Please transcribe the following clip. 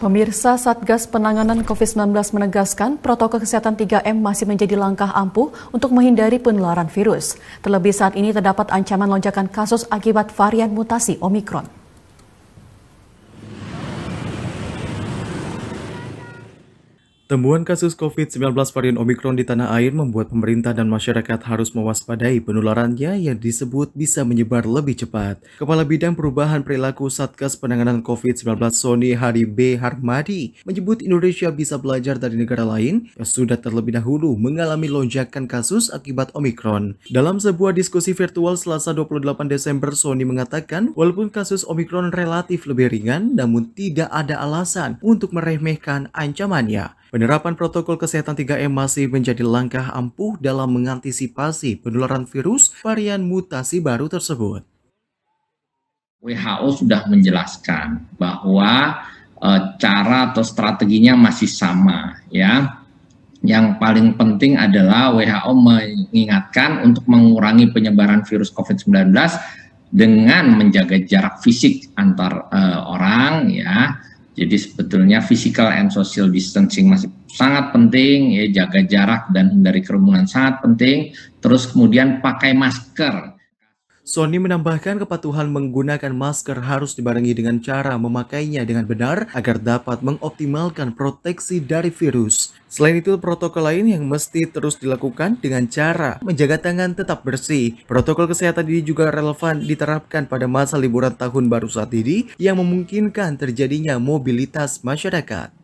Pemirsa Satgas Penanganan COVID-19 menegaskan protokol kesehatan 3M masih menjadi langkah ampuh untuk menghindari penularan virus. Terlebih saat ini terdapat ancaman lonjakan kasus akibat varian mutasi Omikron. Temuan kasus COVID-19 varian Omikron di tanah air membuat pemerintah dan masyarakat harus mewaspadai penularannya yang disebut bisa menyebar lebih cepat. Kepala Bidang Perubahan Perilaku Satgas Penanganan COVID-19 Sony Hari B. Harmadi menyebut Indonesia bisa belajar dari negara lain yang sudah terlebih dahulu mengalami lonjakan kasus akibat Omikron. Dalam sebuah diskusi virtual selasa 28 Desember, Sony mengatakan walaupun kasus Omikron relatif lebih ringan, namun tidak ada alasan untuk meremehkan ancamannya. Penerapan protokol kesehatan 3M masih menjadi langkah ampuh dalam mengantisipasi penularan virus varian mutasi baru tersebut. WHO sudah menjelaskan bahwa e, cara atau strateginya masih sama ya. Yang paling penting adalah WHO mengingatkan untuk mengurangi penyebaran virus COVID-19 dengan menjaga jarak fisik antar e, orang ya jadi sebetulnya physical and social distancing masih sangat penting, ya jaga jarak dan hindari kerumunan sangat penting. Terus kemudian pakai masker Sony menambahkan kepatuhan menggunakan masker harus dibarengi dengan cara memakainya dengan benar agar dapat mengoptimalkan proteksi dari virus. Selain itu, protokol lain yang mesti terus dilakukan dengan cara menjaga tangan tetap bersih. Protokol kesehatan ini juga relevan diterapkan pada masa liburan tahun baru saat ini yang memungkinkan terjadinya mobilitas masyarakat.